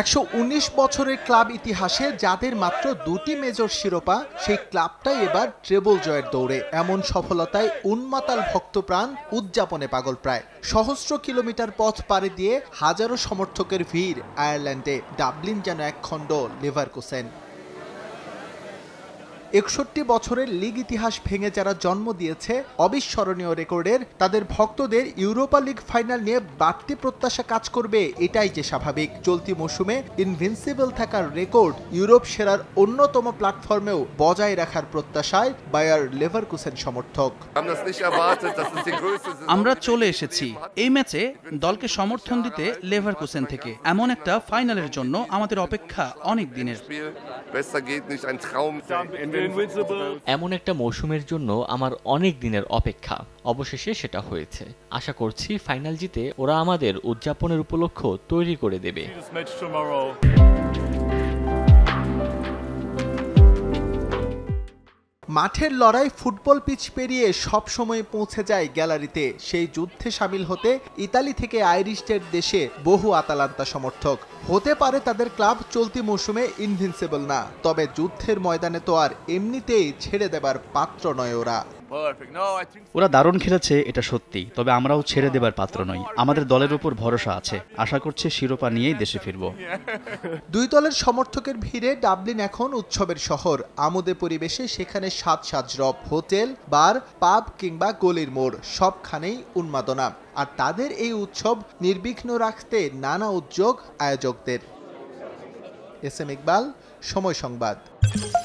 একশো বছরের ক্লাব ইতিহাসে যাদের মাত্র দুটি মেজর শিরোপা সেই ক্লাবটাই এবার ট্রেবল জয়ের দৌড়ে এমন সফলতায় উন্মাতাল ভক্তপ্রাণ উদযাপনে পাগল প্রায় সহস্র কিলোমিটার পথ পাড়ে দিয়ে হাজারো সমর্থকের ভিড় আয়ারল্যান্ডে ডাবলিন যেন এক খণ্ড লিভারকুসেন একষট্টি বছরের লিগ ইতিহাস ভেঙে যারা জন্ম দিয়েছে অবিস্মরণীয় রেকর্ডের তাদের ভক্তদের ইউরোপা লিগ ফাইনাল নিয়ে বাড়তি প্রত্যাশা কাজ করবে এটাই যে স্বাভাবিক চলতি মৌসুমে ইনভিনসিবল থাকার রেকর্ড ইউরোপ সেরার অন্যতম প্ল্যাটফর্মেও বজায় রাখার প্রত্যাশায় বায়ার লেভারকুসেন সমর্থক আমরা চলে এসেছি এই ম্যাচে দলকে সমর্থন দিতে লেভারকুসেন থেকে এমন একটা ফাইনালের জন্য আমাদের অপেক্ষা অনেক দিনের এমন একটা মৌসুমের জন্য আমার অনেক দিনের অপেক্ষা অবশেষে সেটা হয়েছে আশা করছি ফাইনাল জিতে ওরা আমাদের উদযাপনের উপলক্ষ তৈরি করে দেবে মাঠের লড়াই ফুটবল পিচ পেরিয়ে সবসময় পৌঁছে যায় গ্যালারিতে সেই যুদ্ধে সামিল হতে ইতালি থেকে আইরিশদের দেশে বহু আতালান্তা সমর্থক হতে পারে তাদের ক্লাব চলতি মৌসুমে ইনভিনসিবল না তবে যুদ্ধের ময়দানে তো আর এমনিতেই ছেড়ে দেবার পাত্র নয় ওরা ওরা দারুণ খেলেছে এটা সত্যি তবে আমরাও ছেড়ে দেবার পাত্র নই আমাদের দলের উপর ভরসা আছে আশা করছি শিরোপা নিয়েই দেশে ফিরব দুই দলের সমর্থকের ভিড়ে ডাবলিন এখন উৎসবের শহর আমোদে পরিবেশে সেখানে সাত সাজরব হোটেল বার পাব কিংবা গলির মোড় সবখানেই উন্মাদনা আর তাদের এই উৎসব নির্বিঘ্ন রাখতে নানা উদ্যোগ আয়োজকদের এস এম ইকবাল সময় সংবাদ